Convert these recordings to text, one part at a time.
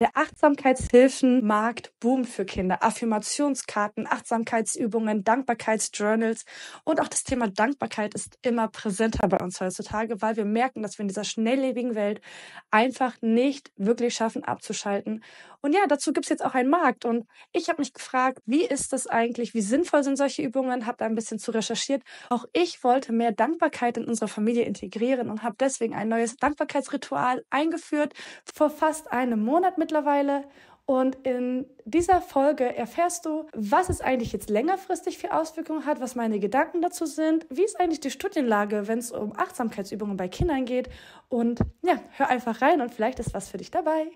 Der Achtsamkeitshilfenmarkt boomt für Kinder. Affirmationskarten, Achtsamkeitsübungen, Dankbarkeitsjournals und auch das Thema Dankbarkeit ist immer präsenter bei uns heutzutage, weil wir merken, dass wir in dieser schnelllebigen Welt einfach nicht wirklich schaffen abzuschalten. Und ja, dazu gibt's jetzt auch einen Markt. Und ich habe mich gefragt, wie ist das eigentlich? Wie sinnvoll sind solche Übungen? Habe da ein bisschen zu recherchiert. Auch ich wollte mehr Dankbarkeit in unsere Familie integrieren und habe deswegen ein neues Dankbarkeitsritual eingeführt vor fast einem Monat mit mittlerweile. Und in dieser Folge erfährst du, was es eigentlich jetzt längerfristig für Auswirkungen hat, was meine Gedanken dazu sind, wie ist eigentlich die Studienlage, wenn es um Achtsamkeitsübungen bei Kindern geht. Und ja, hör einfach rein und vielleicht ist was für dich dabei.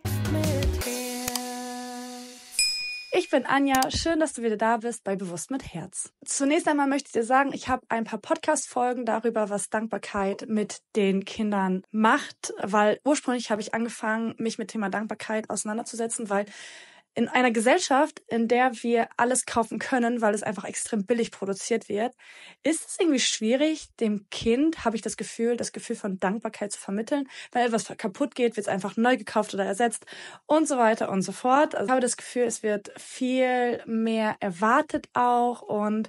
Ich bin Anja, schön, dass du wieder da bist bei Bewusst mit Herz. Zunächst einmal möchte ich dir sagen, ich habe ein paar Podcast-Folgen darüber, was Dankbarkeit mit den Kindern macht, weil ursprünglich habe ich angefangen, mich mit Thema Dankbarkeit auseinanderzusetzen, weil in einer Gesellschaft, in der wir alles kaufen können, weil es einfach extrem billig produziert wird, ist es irgendwie schwierig, dem Kind, habe ich das Gefühl, das Gefühl von Dankbarkeit zu vermitteln. Wenn etwas kaputt geht, wird es einfach neu gekauft oder ersetzt und so weiter und so fort. Also ich habe das Gefühl, es wird viel mehr erwartet auch und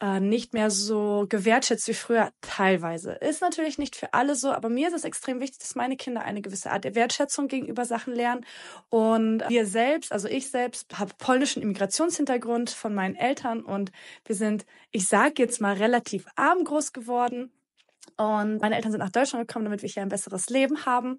äh, nicht mehr so gewertschätzt wie früher, teilweise. Ist natürlich nicht für alle so, aber mir ist es extrem wichtig, dass meine Kinder eine gewisse Art der Wertschätzung gegenüber Sachen lernen. Und wir selbst, also ich selbst, habe polnischen Immigrationshintergrund von meinen Eltern und wir sind, ich sage jetzt mal, relativ arm groß geworden und meine Eltern sind nach Deutschland gekommen, damit wir hier ein besseres Leben haben.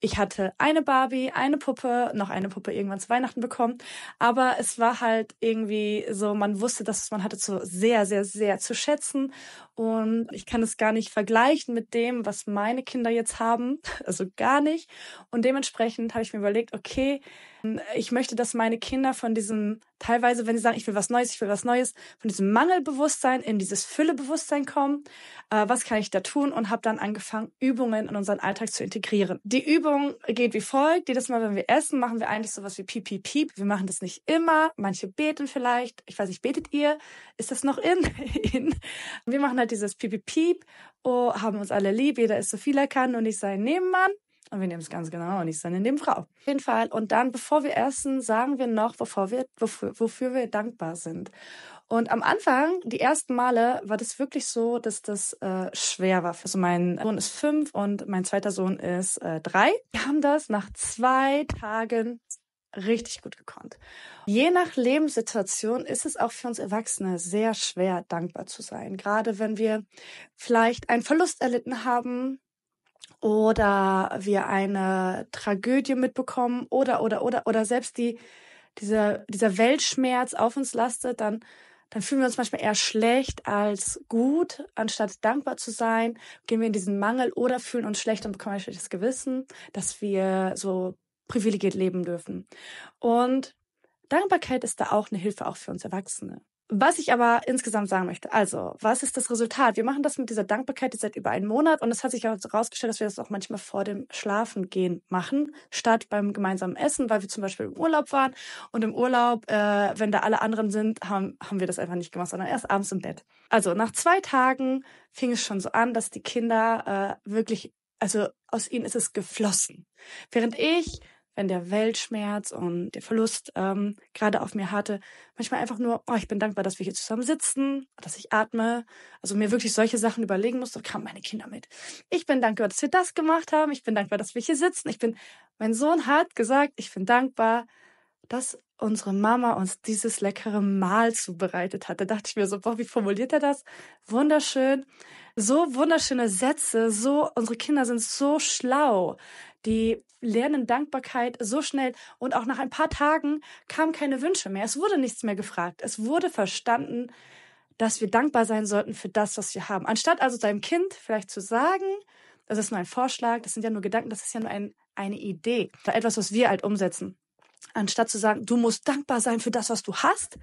Ich hatte eine Barbie, eine Puppe, noch eine Puppe irgendwann zu Weihnachten bekommen. Aber es war halt irgendwie so, man wusste, dass man hatte zu sehr, sehr, sehr zu schätzen. Und ich kann es gar nicht vergleichen mit dem, was meine Kinder jetzt haben. Also gar nicht. Und dementsprechend habe ich mir überlegt, okay, ich möchte, dass meine Kinder von diesem, teilweise, wenn sie sagen, ich will was Neues, ich will was Neues, von diesem Mangelbewusstsein in dieses Füllebewusstsein kommen. Äh, was kann ich da da tun und habe dann angefangen, Übungen in unseren Alltag zu integrieren. Die Übung geht wie folgt. Jedes Mal, wenn wir essen, machen wir eigentlich sowas wie piep, piep, piep. Wir machen das nicht immer. Manche beten vielleicht. Ich weiß nicht, betet ihr? Ist das noch in? Wir machen halt dieses piep, piep, piep. Oh, haben uns alle lieb. Jeder ist so viel er kann, und nicht sein Nebenmann. Und wir nehmen es ganz genau und ich dann in dem Frau. Auf jeden Fall. Und dann, bevor wir essen, sagen wir noch, bevor wir, wofür, wofür wir dankbar sind. Und am Anfang, die ersten Male, war das wirklich so, dass das äh, schwer war. Also mein Sohn ist fünf und mein zweiter Sohn ist äh, drei. Wir haben das nach zwei Tagen richtig gut gekonnt. Je nach Lebenssituation ist es auch für uns Erwachsene sehr schwer, dankbar zu sein. Gerade wenn wir vielleicht einen Verlust erlitten haben, oder wir eine Tragödie mitbekommen oder oder oder oder selbst die dieser dieser Weltschmerz auf uns lastet, dann dann fühlen wir uns manchmal eher schlecht als gut, anstatt dankbar zu sein, gehen wir in diesen Mangel oder fühlen uns schlecht und bekommen ein schlechtes Gewissen, dass wir so privilegiert leben dürfen. Und Dankbarkeit ist da auch eine Hilfe auch für uns Erwachsene. Was ich aber insgesamt sagen möchte, also, was ist das Resultat? Wir machen das mit dieser Dankbarkeit jetzt seit über einem Monat und es hat sich auch herausgestellt, dass wir das auch manchmal vor dem Schlafengehen machen, statt beim gemeinsamen Essen, weil wir zum Beispiel im Urlaub waren und im Urlaub, äh, wenn da alle anderen sind, haben, haben wir das einfach nicht gemacht, sondern erst abends im Bett. Also nach zwei Tagen fing es schon so an, dass die Kinder äh, wirklich, also aus ihnen ist es geflossen. Während ich wenn der Weltschmerz und der Verlust ähm, gerade auf mir hatte, manchmal einfach nur, oh, ich bin dankbar, dass wir hier zusammen sitzen, dass ich atme. Also mir wirklich solche Sachen überlegen musste, kamen meine Kinder mit. Ich bin dankbar, dass wir das gemacht haben. Ich bin dankbar, dass wir hier sitzen. Ich bin, mein Sohn hat gesagt, ich bin dankbar, dass unsere Mama uns dieses leckere Mahl zubereitet hat. Da dachte ich mir so, boah, wie formuliert er das? Wunderschön. So wunderschöne Sätze, so, unsere Kinder sind so schlau. Die lernen Dankbarkeit so schnell und auch nach ein paar Tagen kamen keine Wünsche mehr. Es wurde nichts mehr gefragt. Es wurde verstanden, dass wir dankbar sein sollten für das, was wir haben. Anstatt also deinem Kind vielleicht zu sagen, das ist nur ein Vorschlag, das sind ja nur Gedanken, das ist ja nur ein, eine Idee. Etwas, was wir halt umsetzen anstatt zu sagen, du musst dankbar sein für das, was du hast,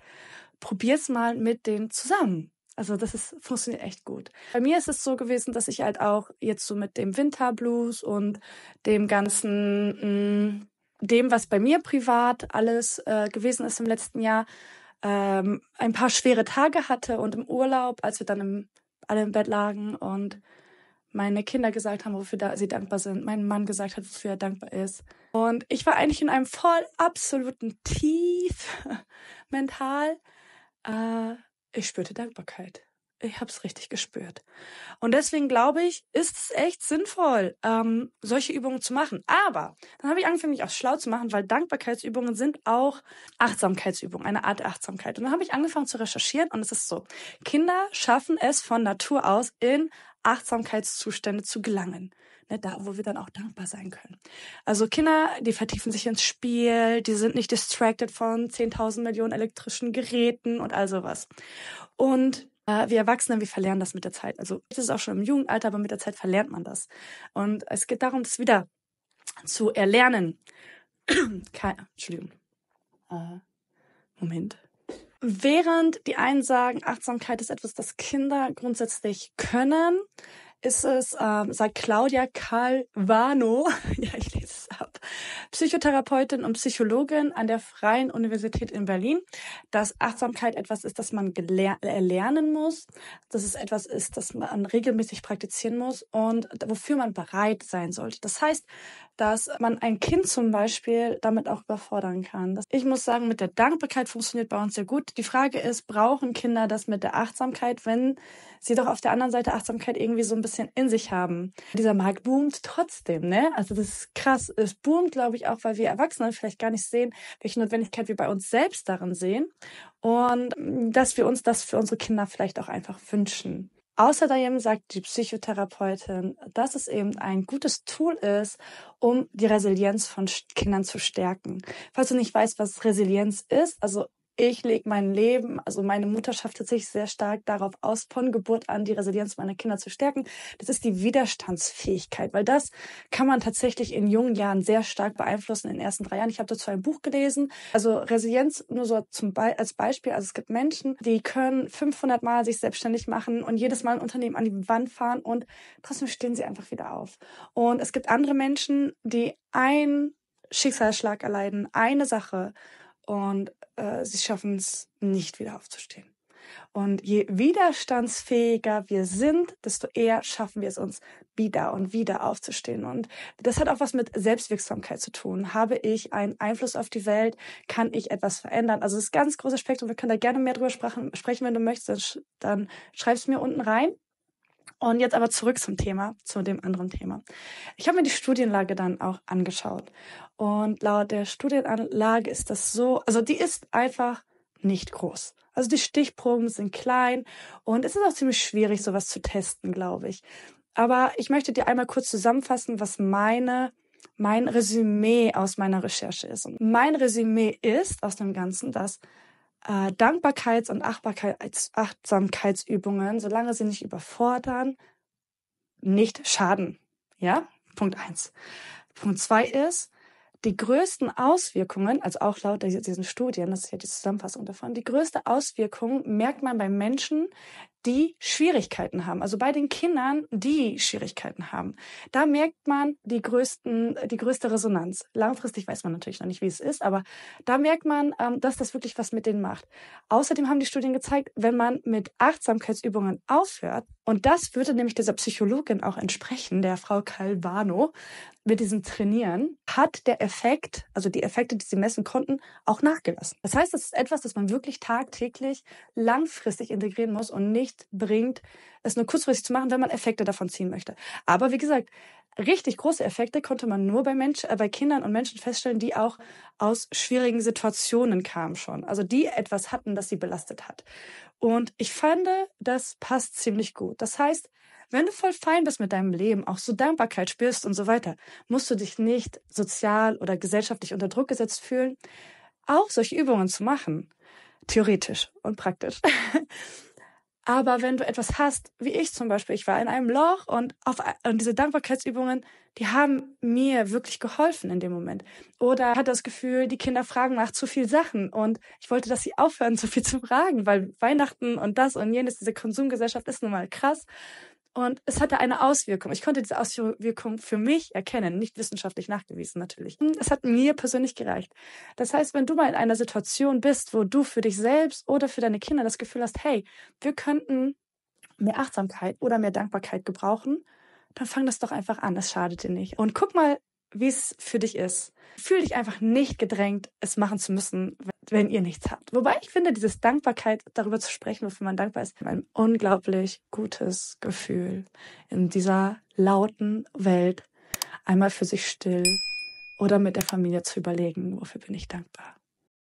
probier's mal mit denen zusammen. Also das ist, funktioniert echt gut. Bei mir ist es so gewesen, dass ich halt auch jetzt so mit dem Winterblues und dem ganzen, mh, mm, dem, was bei mir privat alles äh, gewesen ist im letzten Jahr, ähm, ein paar schwere Tage hatte und im Urlaub, als wir dann im, alle im Bett lagen und meine Kinder gesagt haben, wofür sie dankbar sind, mein Mann gesagt hat, wofür er dankbar ist. Und ich war eigentlich in einem voll absoluten Tief mental. Äh, ich spürte Dankbarkeit ich habe es richtig gespürt. Und deswegen glaube ich, ist es echt sinnvoll, ähm, solche Übungen zu machen. Aber dann habe ich angefangen, mich auch schlau zu machen, weil Dankbarkeitsübungen sind auch Achtsamkeitsübungen, eine Art Achtsamkeit. Und dann habe ich angefangen zu recherchieren und es ist so, Kinder schaffen es von Natur aus in Achtsamkeitszustände zu gelangen. Ne, da, wo wir dann auch dankbar sein können. Also Kinder, die vertiefen sich ins Spiel, die sind nicht distracted von 10.000 Millionen elektrischen Geräten und all sowas. Und äh, wir Erwachsene, wir verlernen das mit der Zeit. Also das ist auch schon im Jugendalter, aber mit der Zeit verlernt man das. Und es geht darum, das wieder zu erlernen. Keine, Entschuldigung. Äh, Moment. Während die einen sagen, Achtsamkeit ist etwas, das Kinder grundsätzlich können, ist es, ähm, sagt Claudia Calvano, ja, ich lese Psychotherapeutin und Psychologin an der Freien Universität in Berlin, dass Achtsamkeit etwas ist, das man erlernen muss, dass es etwas ist, das man regelmäßig praktizieren muss und wofür man bereit sein sollte. Das heißt, dass man ein Kind zum Beispiel damit auch überfordern kann. Ich muss sagen, mit der Dankbarkeit funktioniert bei uns sehr gut. Die Frage ist, brauchen Kinder das mit der Achtsamkeit, wenn sie doch auf der anderen Seite Achtsamkeit irgendwie so ein bisschen in sich haben. Dieser Markt boomt trotzdem, ne? Also das ist krass. Es boomt, glaube ich, auch, weil wir Erwachsene vielleicht gar nicht sehen, welche Notwendigkeit wir bei uns selbst darin sehen und mm, dass wir uns das für unsere Kinder vielleicht auch einfach wünschen. Außerdem sagt die Psychotherapeutin, dass es eben ein gutes Tool ist, um die Resilienz von Kindern zu stärken. Falls du nicht weißt, was Resilienz ist, also ich lege mein Leben, also meine Mutterschaft tatsächlich sehr stark darauf aus, von Geburt an die Resilienz meiner Kinder zu stärken. Das ist die Widerstandsfähigkeit, weil das kann man tatsächlich in jungen Jahren sehr stark beeinflussen in den ersten drei Jahren. Ich habe dazu ein Buch gelesen. Also Resilienz nur so zum Be als Beispiel. Also es gibt Menschen, die können 500 Mal sich selbstständig machen und jedes Mal ein Unternehmen an die Wand fahren und trotzdem stehen sie einfach wieder auf. Und es gibt andere Menschen, die einen Schicksalsschlag erleiden, eine Sache und äh, sie schaffen es nicht wieder aufzustehen. Und je widerstandsfähiger wir sind, desto eher schaffen wir es uns wieder und wieder aufzustehen. Und das hat auch was mit Selbstwirksamkeit zu tun. Habe ich einen Einfluss auf die Welt? Kann ich etwas verändern? Also das ganz große Spektrum. Wir können da gerne mehr drüber sprechen, wenn du möchtest. Dann, sch dann schreib es mir unten rein. Und jetzt aber zurück zum Thema, zu dem anderen Thema. Ich habe mir die Studienlage dann auch angeschaut. Und laut der Studienlage ist das so, also die ist einfach nicht groß. Also die Stichproben sind klein und es ist auch ziemlich schwierig, sowas zu testen, glaube ich. Aber ich möchte dir einmal kurz zusammenfassen, was meine mein Resümee aus meiner Recherche ist. Und mein Resümee ist aus dem Ganzen, dass äh, Dankbarkeits- und Achtbarkeits Achtsamkeitsübungen, solange sie nicht überfordern, nicht schaden. Ja, Punkt eins. Punkt zwei ist, die größten Auswirkungen, also auch laut diesen Studien, das ist ja die Zusammenfassung davon, die größte Auswirkung merkt man bei Menschen, die Schwierigkeiten haben, also bei den Kindern, die Schwierigkeiten haben. Da merkt man die größten, die größte Resonanz. Langfristig weiß man natürlich noch nicht, wie es ist, aber da merkt man, ähm, dass das wirklich was mit denen macht. Außerdem haben die Studien gezeigt, wenn man mit Achtsamkeitsübungen aufhört, und das würde nämlich dieser Psychologin auch entsprechen, der Frau Calvano, mit diesem Trainieren, hat der Effekt, also die Effekte, die sie messen konnten, auch nachgelassen. Das heißt, das ist etwas, das man wirklich tagtäglich langfristig integrieren muss und nicht nicht bringt, es nur kurzfristig zu machen, wenn man Effekte davon ziehen möchte. Aber wie gesagt, richtig große Effekte konnte man nur bei Menschen, äh, bei Kindern und Menschen feststellen, die auch aus schwierigen Situationen kamen schon. Also die etwas hatten, das sie belastet hat. Und ich fand, das passt ziemlich gut. Das heißt, wenn du voll fein bist mit deinem Leben, auch so Dankbarkeit spürst und so weiter, musst du dich nicht sozial oder gesellschaftlich unter Druck gesetzt fühlen, auch solche Übungen zu machen. Theoretisch und praktisch. Aber wenn du etwas hast, wie ich zum Beispiel, ich war in einem Loch und, auf, und diese Dankbarkeitsübungen, die haben mir wirklich geholfen in dem Moment. Oder ich hatte das Gefühl, die Kinder fragen nach zu viel Sachen und ich wollte, dass sie aufhören, zu viel zu fragen, weil Weihnachten und das und jenes, diese Konsumgesellschaft ist nun mal krass. Und es hatte eine Auswirkung. Ich konnte diese Auswirkung für mich erkennen, nicht wissenschaftlich nachgewiesen natürlich. Hm, es hat mir persönlich gereicht. Das heißt, wenn du mal in einer Situation bist, wo du für dich selbst oder für deine Kinder das Gefühl hast, hey, wir könnten mehr Achtsamkeit oder mehr Dankbarkeit gebrauchen, dann fang das doch einfach an. Das schadet dir nicht. Und guck mal, wie es für dich ist. Fühl dich einfach nicht gedrängt, es machen zu müssen, wenn ihr nichts habt. Wobei ich finde, dieses Dankbarkeit, darüber zu sprechen, wofür man dankbar ist, ein unglaublich gutes Gefühl in dieser lauten Welt einmal für sich still oder mit der Familie zu überlegen, wofür bin ich dankbar.